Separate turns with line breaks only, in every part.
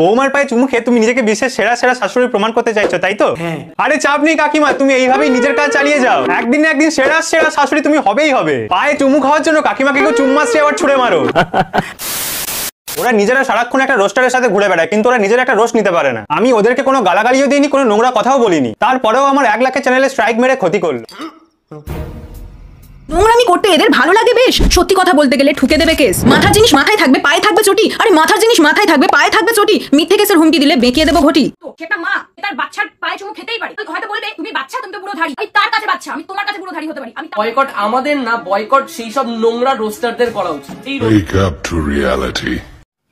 বৌমার পায়ে চুমু খেয়ে তুমি নিজেকে বিশ্বের সেরা সেরা শাশুড়ি প্রমাণ করতে চাইছো তাই তো হ্যাঁ। আরে চাপ নেই কাকিমা তুমি এইভাবেই নিজের কাজ চালিয়ে যাও একদিন একদিন সেরা সেরা শাশুড়ি তুমি হবেই হবে পায়ে চুমু খাওয়ার জন্য কাকিমাকে কেউ চুম্মাস আবার ছুড়ে মারো ওরা নিজেরা সারাক্ষণ একটা রোস্টারের সাথে ঘুরে বেড়ায় কিন্তু ওরা নিজের একটা রোস্ট নিতে পারে না আমি ওদেরকে কোনো গালাগালিও দিইনি কোনো নোংরা কথাও বলিনি তারপরেও আমার এক লাখের চ্যানেলে স্ট্রাইক মেরে ক্ষতি করলো করতে এদের ভালো লাগে বেশ সত্যি কথা বলতে গেলে ঠুকে দেবে কেস মাথার জিনিস মাথায় থাকবে পায়ে থাকবে চটি আরে মাথার জিনিস মাথায় থাকবে পায়ে থাকবে চটি মিথ্যে কেসের হুমকি দিলে বেঁকিয়ে দেবো ঘটি সেটা মা তার বাচ্চার পায়ে চুমু খেতেই পারে হয়তো বলবে তুমি বাচ্চা তুমি আমি তার কাছে বাচ্চা আমি তোমার কাছে বুড়ো হতে পারি আমি বয়কট আমাদের না বয়কট সেই সব নোংরা রোস্টারদের করা উচিত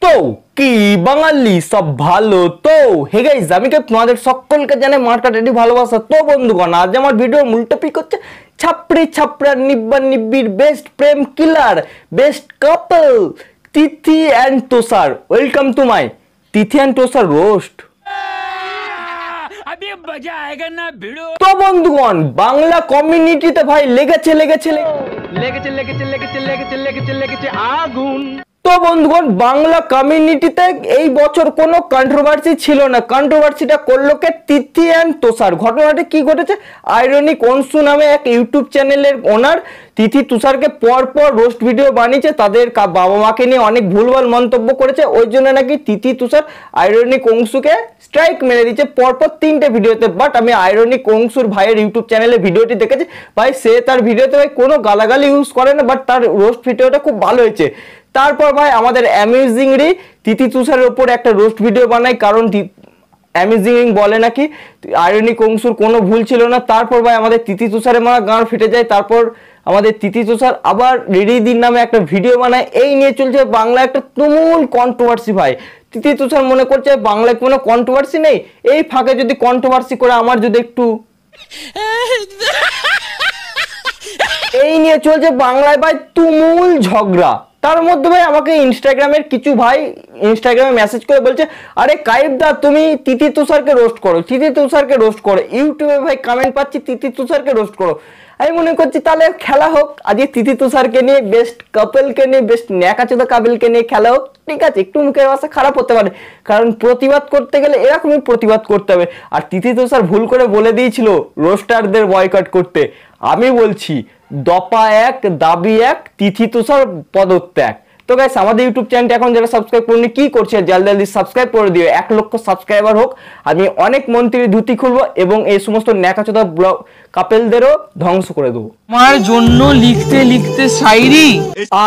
তো কি বাঙালি সব ভালো তো হে গাইজ আমি তো তোমাদের সকলকে জানে মার্কেটেরই ভালোবাসা তো বন্ধুগণ আজ আমার ভিডিও মূল টপিক হচ্ছে ছাপড়ে ছাপড়া নিব্বা নিব্বির বেস্ট প্রেম killer best couple Tithi and Tushar welcome to my Tithi and Tushar roast তো বন্ধুগণ বাংলা কমিউনিটিতে ভাই লেগেছে লেগেছে লেগেছে লেগেছে লেগেছে লেগেছে লেগেছে লেগেছে আগুন তো বন্ধুগণ বাংলা কমিউনিটিতে এই বছর কোনো কন্ট্রোভার্সি ছিল না কন্ট্রোভার্সিটা করলো কে তিথি অ্যান্ড তোষার ঘটনাটি কি ঘটেছে আইরনিক অংশু নামে এক ইউটিউব চ্যানেলের ওনার তিথি তুষারকে পরপর রোস্ট ভিডিও বানিয়েছে তাদের বাবা মাকে নিয়ে অনেক ভুলভাল মন্তব্য করেছে ওই জন্য নাকি তিথি তুষার আইরনিক অংশুকে স্ট্রাইক মেরে দিচ্ছে পরপর তিনটে ভিডিওতে বাট আমি আইরনিক অংশুর ভাইয়ের ইউটিউব চ্যানেলে ভিডিওটি দেখেছি ভাই সে তার ভিডিওতে ভাই কোনো গালাগালি ইউজ করে না বাট তার রোস্ট ভিডিওটা খুব ভালো হয়েছে তারপর ভাই আমাদের রি তিতি তুষারের ওপর একটা রোস্ট ভিডিও বানাই কারণ রিং বলে নাকি আয়রনি অংশুর কোনো ভুল ছিল না তারপর ভাই আমাদের তিতি তুষারে মারা গান ফেটে যায় তারপর আমাদের তিতি তুষার আবার রেডিদিন নামে একটা ভিডিও বানায় এই নিয়ে চলছে বাংলা একটা তুমুল কন্ট্রোভার্সি ভাই তিতি তুষার মনে করছে বাংলায় কোনো কন্ট্রোভার্সি নেই এই ফাঁকে যদি কন্ট্রোভার্সি করে আমার যদি একটু এই নিয়ে চলছে বাংলায় ভাই তুমুল ঝগড়া তার মধ্যে ভাই আমাকে ইনস্টাগ্রামের কিছু ভাই ইনস্টাগ্রামে মেসেজ করে বলছে আরে কাইবদা তুমি তিতি তুষারকে রোস্ট করো তিতি তুষারকে রোস্ট করো ইউটিউবে ভাই কমেন্ট পাচ্ছি তিতি তুষারকে রোস্ট করো আমি মনে করছি তাহলে খেলা হোক আজকে তিথি তুষারকে নিয়ে বেস্ট কাপলকে নিয়ে বেস্ট ন্যাকাচোদা কাবিলকে নিয়ে খেলা হোক ঠিক আছে একটু মুখের ভাষা খারাপ হতে পারে কারণ প্রতিবাদ করতে গেলে এরকমই প্রতিবাদ করতে হবে আর তিথি তুষার ভুল করে বলে দিয়েছিল রোস্টারদের বয়কট করতে আমি বলছি দপা এক দাবি এক তিথি তুষার পদত্যাগ তো গাইস আমাদের ইউটিউব চ্যানেলটা এখন যারা সাবস্ক্রাইব করুন কি করছে জলদি জলদি সাবস্ক্রাইব করে দিও এক লক্ষ সাবস্ক্রাইবার হোক আমি অনেক মন্ত্রীর ধুতি খুলবো এবং এই সমস্ত ন্যাকাচোদা ব্লগ কাপেলদেরও ধ্বংস করে দেবো আমার জন্য লিখতে লিখতে সাইরি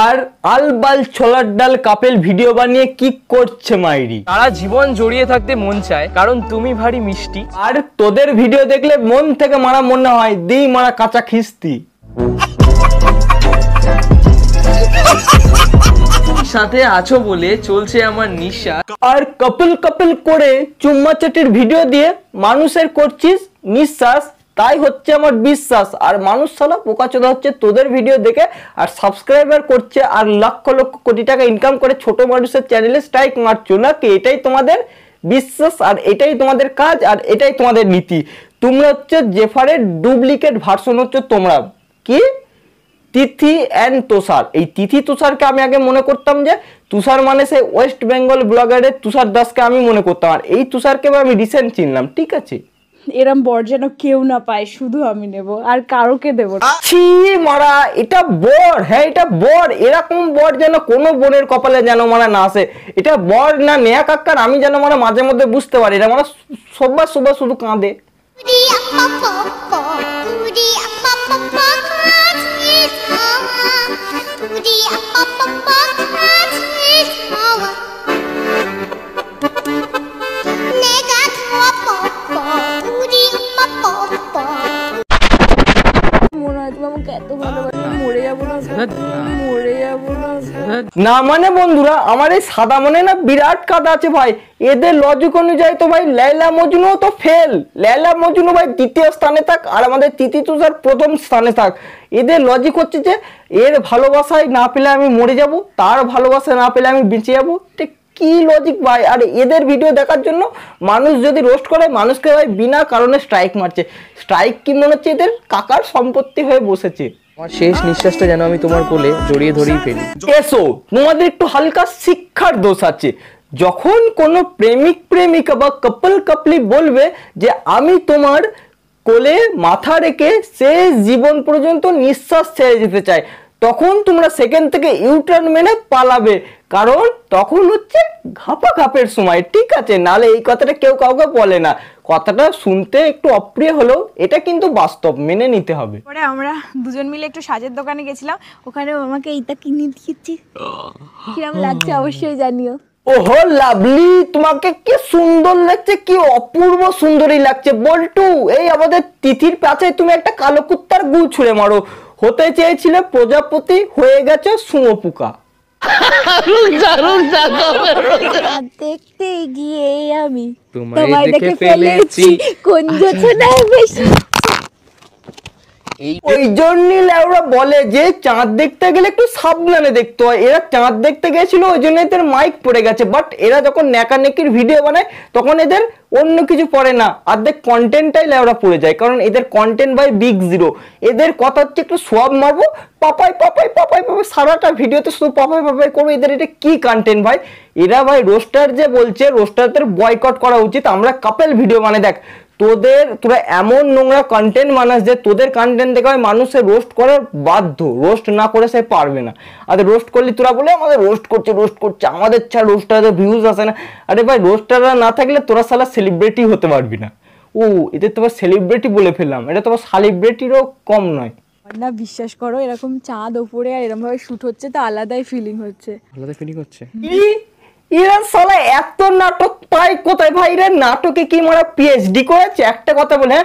আর আলবাল ছোলার ডাল কাপেল ভিডিও বানিয়ে কি করছে মাইরি তারা জীবন জড়িয়ে থাকতে মন চায় কারণ তুমি ভারী মিষ্টি আর তোদের ভিডিও দেখলে মন থেকে মারা মনে হয় দেই মারা কাঁচা খিস্তি সাথে আছো বলে চলছে আমার নিঃশ্বাস আর কপিল কপিল করে চুম্মা চাটির ভিডিও দিয়ে মানুষের করছিস নিঃশ্বাস তাই হচ্ছে আমার বিশ্বাস আর মানুষ সালা পোকা চোদা হচ্ছে তোদের ভিডিও দেখে আর সাবস্ক্রাইবার করছে আর লক্ষ লক্ষ কোটি টাকা ইনকাম করে ছোট মানুষের চ্যানেলে স্ট্রাইক মারছো না কি এটাই তোমাদের বিশ্বাস আর এটাই তোমাদের কাজ আর এটাই তোমাদের নীতি তোমরা হচ্ছে জেফারের ডুপ্লিকেট ভার্সন হচ্ছে তোমরা কি তিথি অ্যান্ড তুষার এই তিথি তুষারকে আমি আগে মনে করতাম যে তুষার মানে সেই ওয়েস্ট বেঙ্গল ব্লগারের তুষার দাসকে আমি মনে করতাম আর এই তুষারকে আমি রিসেন্ট চিনলাম ঠিক আছে এরম বর যেন কেউ না পায় শুধু আমি নেব আর কারোকে দেবো ছি মারা এটা বর হ্যাঁ এটা বর এরকম বর যেন কোনো বোনের কপালে যেন মারা না আসে এটা বর না নেয়া কাকার আমি যেন মানে মাঝে মধ্যে বুঝতে পারি এটা মানে সবার সবার শুধু কাঁদে 우리 아빠 뻔뻔 하지 마워 내가 좋아 뻔뻔 우리 아빠 뻔뻔 뭐라 해도 너무 깨끗하고 모래 잡으러 না মানে বন্ধুরা আমার এই সাদা মনে না বিরাট কাদা আছে ভাই এদের লজিক অনুযায়ী তো ভাই লাইলা মজনু তো ফেল লাইলা মজনু ভাই দ্বিতীয় স্থানে থাক আর আমাদের তৃতীয় তুষার প্রথম স্থানে থাক এদের লজিক হচ্ছে যে এর ভালোবাসায় না পেলে আমি মরে যাব তার ভালোবাসা না পেলে আমি বেঁচে যাবো ঠিক কি লজিক ভাই আর এদের ভিডিও দেখার জন্য মানুষ যদি রোস্ট করে মানুষকে ভাই বিনা কারণে স্ট্রাইক মারছে স্ট্রাইক কি মনে হচ্ছে এদের কাকার সম্পত্তি হয়ে বসেছে আমার শেষ নিঃশ্বাসটা যেন আমি তোমার কোলে জড়িয়ে ধরেই ফেলি এসো তোমাদের একটু হালকা শিক্ষার দোষ আছে যখন কোনো প্রেমিক প্রেমিকা বা কাপল কাপলি বলবে যে আমি তোমার কোলে মাথা রেখে শেষ জীবন পর্যন্ত নিঃশ্বাস ছেড়ে যেতে চাই তখন তোমরা সেকেন্ড থেকে ইউটার্ন মেনে পালাবে কারণ তখন হচ্ছে ঘাপা ঘাপের সময় ঠিক আছে নালে এই কথাটা কেউ কাউকে বলে না কথাটা শুনতে একটু অপ্রিয় হলো এটা কিন্তু বাস্তব মেনে নিতে হবে পরে আমরা দুজন মিলে একটু সাজের দোকানে গেছিলাম ওখানে আমাকে এইটা কিনে দিয়েছি কিরম লাগছে অবশ্যই জানিও ওহো লাভলি তোমাকে কি সুন্দর লাগছে কি অপূর্ব সুন্দরী লাগছে বল্টু এই আমাদের তিথির পাশে তুমি একটা কালো কুত্তার গু ছুঁড়ে মারো হতে চেয়েছিলে প্রজাপতি হয়ে গেছে সুঁয়োপোকা দেখতে গিয়ে আমি তোমায় দেখে ফেলেছি কোন যোচনায় বেশি ওই জন্যই ল্যাওরা বলে যে চাঁদ দেখতে গেলে একটু সাবধানে দেখতে হয় এরা চাঁদ দেখতে গেছিল ওই জন্য এদের মাইক পড়ে গেছে বাট এরা যখন নেকানেকির ভিডিও বানায় তখন এদের অন্য কিছু পড়ে না অর্ধেক কন্টেন্টটাই ল্যাওরা পড়ে যায় কারণ এদের কন্টেন্ট বাই বিগ জিরো এদের কথা হচ্ছে একটু সব মারবো পাপাই পাপাই পাপাই পাপাই সারাটা ভিডিওতে শুধু পাপাই পাপাই করবো এদের এটা কি কন্টেন্ট ভাই এরা ভাই রোস্টার যে বলছে রোস্টারদের বয়কট করা উচিত আমরা কাপেল ভিডিও মানে দেখ তোদের তোরা এমন নোংরা কন্টেন্ট মানাস যে তোদের কন্টেন্ট দেখে মানুষে রোস্ট করে বাধ্য রোস্ট না করে সে পারবে না আর রোস্ট করলি তোরা বলে আমাদের রোস্ট করছে রোস্ট করছে আমাদের ছাড়া রোস্টারদের ভিউজ আসে না আরে ভাই রোস্টাররা না থাকলে তোরা সালা সেলিব্রিটি হতে পারবি না ও এদের তোমার সেলিব্রিটি বলে ফেললাম এটা তোমার সেলিব্রিটিরও কম নয় না বিশ্বাস করো এরকম চাঁদ ওপরে আর এরকম ভাবে শুট হচ্ছে তা আলাদাই ফিলিং হচ্ছে আলাদা ফিলিং হচ্ছে ইরান সালে এত নাটক পাই কোথায় ভাই রে নাটকে কি মারা পিএইচডি করেছে একটা কথা বলে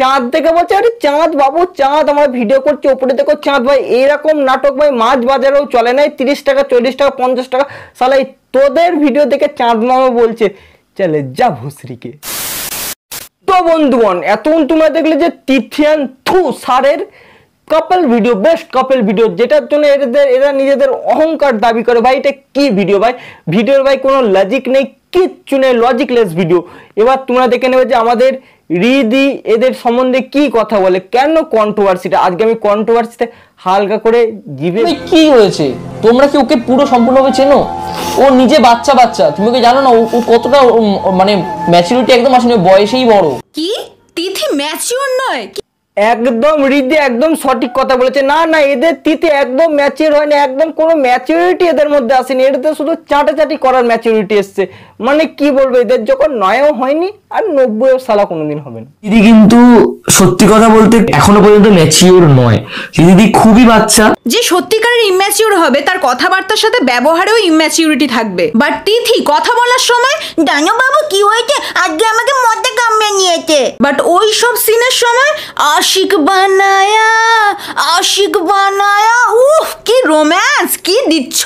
চাঁদ দেখে বলছে আরে চাঁদ বাবু চাঁদ আমরা ভিডিও করছি ওপরে দেখো চাঁদ ভাই এরকম নাটক ভাই মাছ বাজারেও চলে নাই তিরিশ টাকা চল্লিশ টাকা পঞ্চাশ টাকা সালাই তোদের ভিডিও দেখে চাঁদ মামা বলছে চলে যা ভুশ্রীকে তো বন্ধুগণ এতক্ষণ তোমরা দেখলে যে তিথিয়ান থু সারের couple video best couple video যেটার জন্য এদের এরা নিজেদের অহংকার দাবি করে ভাই এটা কি ভিডিও ভাই ভিডিওর ভাই কোনো লজিক নেই কিচ্ছু নেই লজিকলেস ভিডিও এবার তোমরা দেখে নেবে যে আমাদের রিদি এদের সম্বন্ধে কি কথা বলে কেন কন্ট্রোভার্সিটা আজকে আমি কন্ট্রোভার্সিতে হালকা করে জিবে কি হয়েছে তোমরা কি ওকে পুরো সম্পূর্ণভাবে চেনো ও নিজে বাচ্চা বাচ্চা তুমি কি জানো না ও কতটা মানে ম্যাচিউরিটি একদম আসলে বয়সেই বড় কি তিথি ম্যাচিউর নয় কি একদম হৃদয় একদম সঠিক কথা বলেছে না না এদের তিতে একদম ম্যাচিওর হয়নি একদম কোনো ম্যাচিউরিটি এদের মধ্যে আসেনি এটাতে শুধু চাটাচাটি করার ম্যাচিউরিটি এসছে মানে কি বলবো এদের যখন নয়ও হয়নি আর নব্বই সালা কোনোদিন হবে না দিদি কিন্তু সত্যি কথা বলতে এখনো পর্যন্ত ম্যাচিওর নয় দিদি খুবই বাচ্চা যে সত্যিকারের ইম্যাচিওর হবে তার কথাবার্তার সাথে ব্যবহারেও ইম্যাচিউরিটি থাকবে বাট তিথি কথা বলার সময় জানো বাবু কি হয়েছে আজকে আমাকে মধ্যে কামড়ে নিয়েছে বাট ওই সব সিনের সময় আশিক বানায়া আশিক বানায়া উফ কি রোম্যান্স কি দিচ্ছ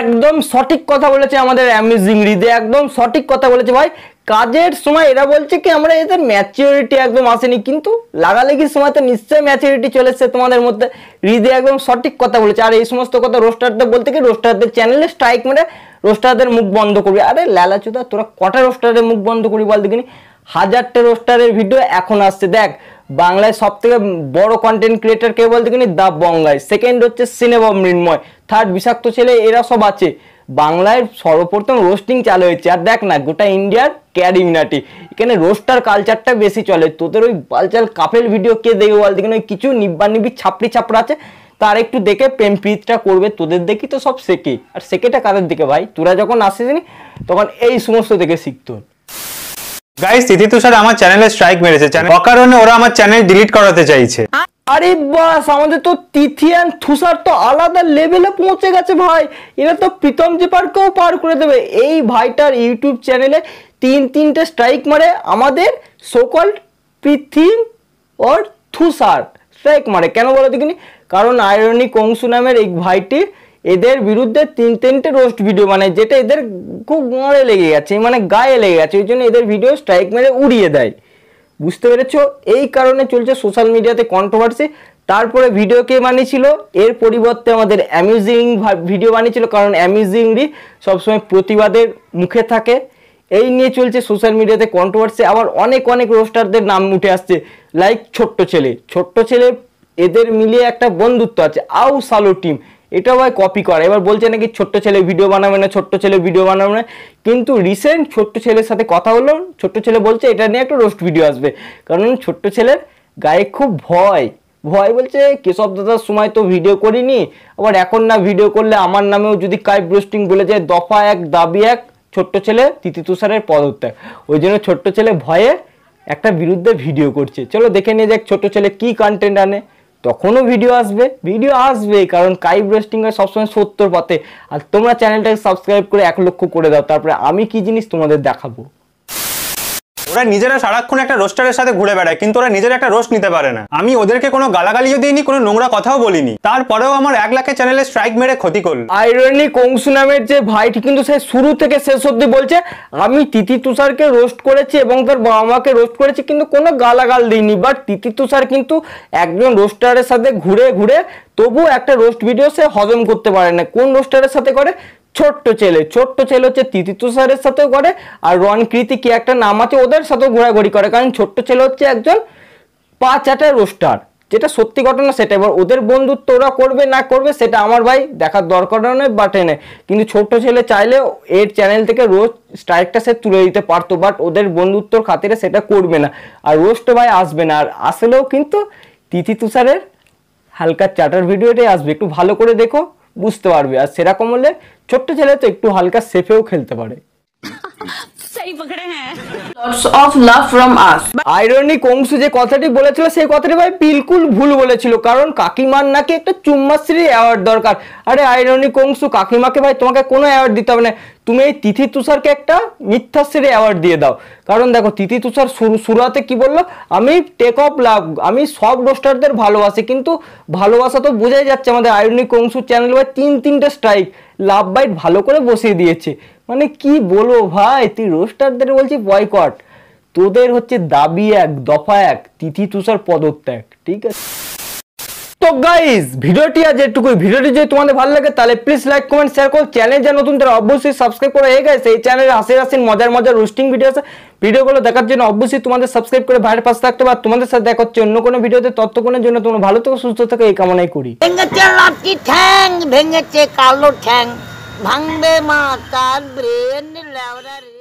একদম সঠিক কথা বলেছে আমাদের অ্যামেজিং রিদে একদম সঠিক কথা বলেছে ভাই কাজের সময় এরা বলছে কি আমরা এদের ম্যাচিউরিটি একদম আসেনি কিন্তু লাগালেগির তো নিশ্চয়ই ম্যাচিউরিটি চলে এসছে তোমাদের মধ্যে হৃদয় একদম সঠিক কথা বলেছে আর এই সমস্ত কথা রোস্টারদের বলতে কি রোস্টারদের চ্যানেলে স্ট্রাইক মেরে রোস্টারদের মুখ বন্ধ করবি আরে লালাচুদা তোরা কটা রোস্টারের মুখ বন্ধ করি বল দেখিনি হাজারটে রোস্টারের ভিডিও এখন আসছে দেখ বাংলায় সবথেকে বড় কন্টেন্ট ক্রিয়েটার কে বলতে কিনি দা বঙ্গাই সেকেন্ড হচ্ছে সিনেমা মৃন্ময় থার্ড বিষাক্ত ছেলে এরা সব আছে বাংলায় সর্বপ্রথম রোস্টিং চালু হয়েছে আর দেখ না গোটা ইন্ডিয়ার ক্যারিমিনাটি এখানে রোস্টার কালচারটা বেশি চলে তোদের ওই বালচাল কাপের ভিডিও কে দেখবে বলতে কিনা ওই কিছু নিব্বা নিবি ছাপড়ি ছাপড়া আছে তার একটু দেখে প্রেম প্রীতটা করবে তোদের দেখি তো সব শেখে আর শেখেটা কাদের দিকে ভাই তোরা যখন আসিস তখন এই সমস্ত দেখে শিখতো গাইস তিথি তুষার আমার চ্যানেলে স্ট্রাইক মেরেছে চ্যানেল অকারণে ওরা আমার চ্যানেল ডিলিট করাতে চাইছে আরে বাস আমাদের তো তিথি অ্যান্ড তো আলাদা লেভেলে পৌঁছে গেছে ভাই এরা তো প্রীতম জেপারকেও পার করে দেবে এই ভাইটার ইউটিউব চ্যানেলে তিন তিনটে স্ট্রাইক মারে আমাদের সকল পৃথিবী ওর থুসার স্ট্রাইক মারে কেন বলো দেখিনি কারণ আয়রনিক অংশু নামের এই ভাইটির এদের বিরুদ্ধে তিন তিনটে রোস্ট ভিডিও মানে যেটা এদের খুব মরে লেগে গেছে মানে গায়ে লেগে গেছে ওই জন্য এদের ভিডিও স্ট্রাইক মেরে উড়িয়ে দেয় বুঝতে পেরেছ এই কারণে চলছে সোশ্যাল মিডিয়াতে কন্ট্রোভার্সি তারপরে ভিডিও কে বানিয়েছিল এর পরিবর্তে আমাদের অ্যামিউজিং ভিডিও বানিয়েছিল কারণ অ্যামিউজিংরই সবসময় প্রতিবাদের মুখে থাকে এই নিয়ে চলছে সোশ্যাল মিডিয়াতে কন্ট্রোভার্সি আবার অনেক অনেক রোস্টারদের নাম উঠে আসছে লাইক ছোট্ট ছেলে ছোট্ট ছেলে এদের মিলিয়ে একটা বন্ধুত্ব আছে আউ সালো টিম এটাও ভাই কপি করা এবার বলছে নাকি ছোট্ট ছেলে ভিডিও বানাবে না ছোট্ট ছেলে ভিডিও বানাবে না কিন্তু রিসেন্ট ছোট্ট ছেলের সাথে কথা হলো ছোট্ট ছেলে বলছে এটা নিয়ে একটা রোস্ট ভিডিও আসবে কারণ ছোট্ট ছেলের গায়ে খুব ভয় ভয় বলছে কেশব দাদার সময় তো ভিডিও করিনি আবার এখন না ভিডিও করলে আমার নামেও যদি কাইপ রোস্টিং বলে যায় দফা এক দাবি এক ছোট্ট ছেলে তিতি তুষারের পদত্যাগ ওই জন্য ছোট্ট ছেলে ভয়ে একটা বিরুদ্ধে ভিডিও করছে চলো দেখে নিয়ে যাক ছোট ছেলে কি কন্টেন্ট আনে তখনও ভিডিও আসবে ভিডিও আসবেই কারণ কাইব রেস্টিং হয় সবসময় সত্তর পথে আর তোমরা চ্যানেলটাকে সাবস্ক্রাইব করে এক লক্ষ করে দাও তারপরে আমি কি জিনিস তোমাদের দেখাবো ওরা নিজেরা সারাক্ষণ একটা রোস্টারের সাথে ঘুরে বেড়ায় কিন্তু ওরা নিজের একটা রোস্ট নিতে পারে না আমি ওদেরকে কোনো গালাগালিও দিইনি কোনো নোংরা কথাও বলিনি তারপরেও আমার এক লাখে চ্যানেলে স্ট্রাইক মেরে ক্ষতি করলো আইরনি কংসু নামের যে ভাইটি কিন্তু সে শুরু থেকে শেষ অব্দি বলছে আমি তিতি তুষারকে রোস্ট করেছি এবং তার বাবা মাকে রোস্ট করেছি কিন্তু কোনো গালাগাল দিইনি বাট তিতি তুষার কিন্তু একজন রোস্টারের সাথে ঘুরে ঘুরে তবু একটা রোস্ট ভিডিও সে হজম করতে পারে না কোন রোস্টারের সাথে করে ছোট্ট ছেলে ছোট্ট ছেলে হচ্ছে তৃতীয় স্যারের সাথেও করে আর রন কৃতি কি একটা নাম আছে ওদের সাথেও ঘোরাঘুরি করে কারণ ছোট্ট ছেলে হচ্ছে একজন পা চাটা রোস্টার যেটা সত্যি ঘটনা সেটা এবার ওদের বন্ধুত্ব ওরা করবে না করবে সেটা আমার ভাই দেখার দরকার নয় বাটে নেয় কিন্তু ছোট্ট ছেলে চাইলে এর চ্যানেল থেকে রোজ স্ট্রাইকটা সে তুলে দিতে পারতো বাট ওদের বন্ধুত্বর খাতিরে সেটা করবে না আর রোস্ট ভাই আসবে না আর আসলেও কিন্তু তিথি তুষারের হালকা চাটার ভিডিওটাই আসবে একটু ভালো করে দেখো বস্তবারবে আর সেরা কমলে ছোট ছেলে তো একটু হালকা সেফেও খেলতে পারে सही पकड़े हैं lots of love from us ironic অংশ যে কথাটি বলেছিল সেই কথাটি ভাই বিলকুল ভুল বলেছিল কারণ কাকিমার নাকি একটা চুম্মাশ্রী অ্যাওয়ার্ড দরকার আরে আইরনিক অংশ কাকিমাকে ভাই তোমাকে কোনো অ্যাওয়ার্ড দিতে হবে না তুমি এই তিথি তুষারকে একটা মিথ্যাশ্রী অ্যাওয়ার্ড দিয়ে দাও কারণ দেখো তিথি তুষার শুরু শুরুতে কি বললো আমি টেক অফ লাভ আমি সব রোস্টারদের ভালোবাসি কিন্তু ভালোবাসা তো বোঝাই যাচ্ছে আমাদের আইরনিক অংশ চ্যানেল ভাই তিন তিনটে স্ট্রাইক লাভ বাইট ভালো করে বসিয়ে দিয়েছে মানে কি বলবো ভাই তুই রোস্টারদের বলছি বয়কট তোদের হচ্ছে দাবি এক দফা এক তিথি তুষার পদত্যাগ ঠিক আছে তো গাইজ ভিডিওটি আজ এটুকু ভিডিওটি যদি তোমাদের ভালো লাগে তাহলে প্লিজ লাইক কমেন্ট শেয়ার করো চ্যানেল যা নতুন তারা অবশ্যই সাবস্ক্রাইব করে হয়ে গেছে এই চ্যানেলে হাসির হাসির মজার মজার রোস্টিং ভিডিও আছে ভিডিওগুলো দেখার জন্য অবশ্যই তোমাদের সাবস্ক্রাইব করে ভাইয়ের পাশে থাকতে পার তোমাদের সাথে দেখা হচ্ছে অন্য কোনো ভিডিওতে ততক্ষণের জন্য তোমরা ভালো থেকো সুস্থ থেকো এই কামনাই করি ভেঙেছে ঠ্যাং ভেঙেছে কালো ঠ্যাং వందే మాతా బ్రేన్ లేవదారి